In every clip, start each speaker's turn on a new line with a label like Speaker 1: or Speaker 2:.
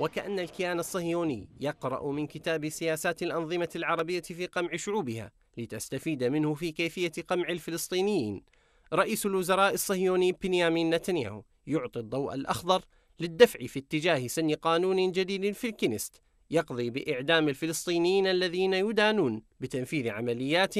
Speaker 1: وكأن الكيان الصهيوني يقرأ من كتاب سياسات الأنظمة العربية في قمع شعوبها لتستفيد منه في كيفية قمع الفلسطينيين رئيس الوزراء الصهيوني بنيامين نتنياهو يعطي الضوء الأخضر للدفع في اتجاه سن قانون جديد في الكنست يقضي بإعدام الفلسطينيين الذين يدانون بتنفيذ عمليات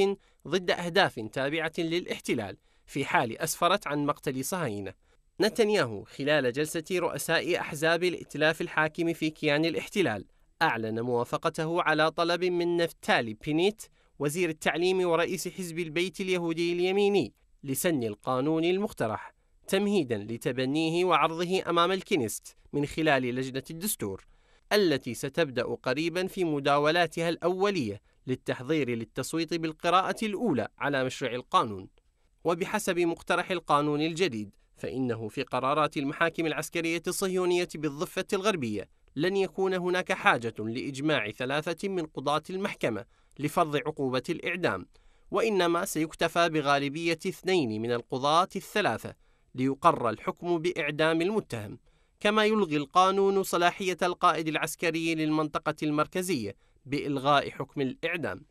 Speaker 1: ضد أهداف تابعة للاحتلال في حال أسفرت عن مقتل صهاينة نتنياهو خلال جلسة رؤساء أحزاب الائتلاف الحاكم في كيان الاحتلال أعلن موافقته على طلب من نفتالي بينيت وزير التعليم ورئيس حزب البيت اليهودي اليميني لسن القانون المقترح تمهيدا لتبنيه وعرضه أمام الكنيست من خلال لجنة الدستور التي ستبدأ قريبا في مداولاتها الأولية للتحضير للتصويت بالقراءة الأولى على مشروع القانون وبحسب مقترح القانون الجديد فإنه في قرارات المحاكم العسكرية الصهيونية بالضفة الغربية لن يكون هناك حاجة لإجماع ثلاثة من قضاة المحكمة لفرض عقوبة الإعدام، وإنما سيكتفى بغالبية اثنين من القضاة الثلاثة ليقر الحكم بإعدام المتهم، كما يلغي القانون صلاحية القائد العسكري للمنطقة المركزية بإلغاء حكم الإعدام.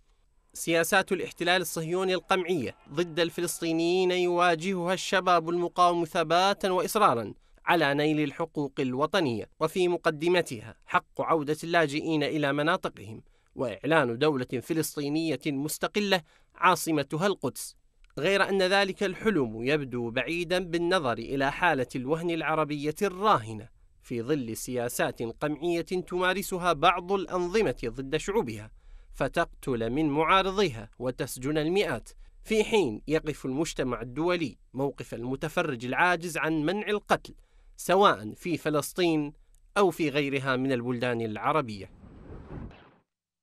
Speaker 1: سياسات الاحتلال الصهيوني القمعية ضد الفلسطينيين يواجهها الشباب المقاوم ثباتا وإصرارا على نيل الحقوق الوطنية وفي مقدمتها حق عودة اللاجئين إلى مناطقهم وإعلان دولة فلسطينية مستقلة عاصمتها القدس غير أن ذلك الحلم يبدو بعيدا بالنظر إلى حالة الوهن العربية الراهنة في ظل سياسات قمعية تمارسها بعض الأنظمة ضد شعوبها فتقتل من معارضيها وتسجن المئات في حين يقف المجتمع الدولي موقف المتفرج العاجز عن منع القتل سواء في فلسطين او في غيرها من البلدان العربيه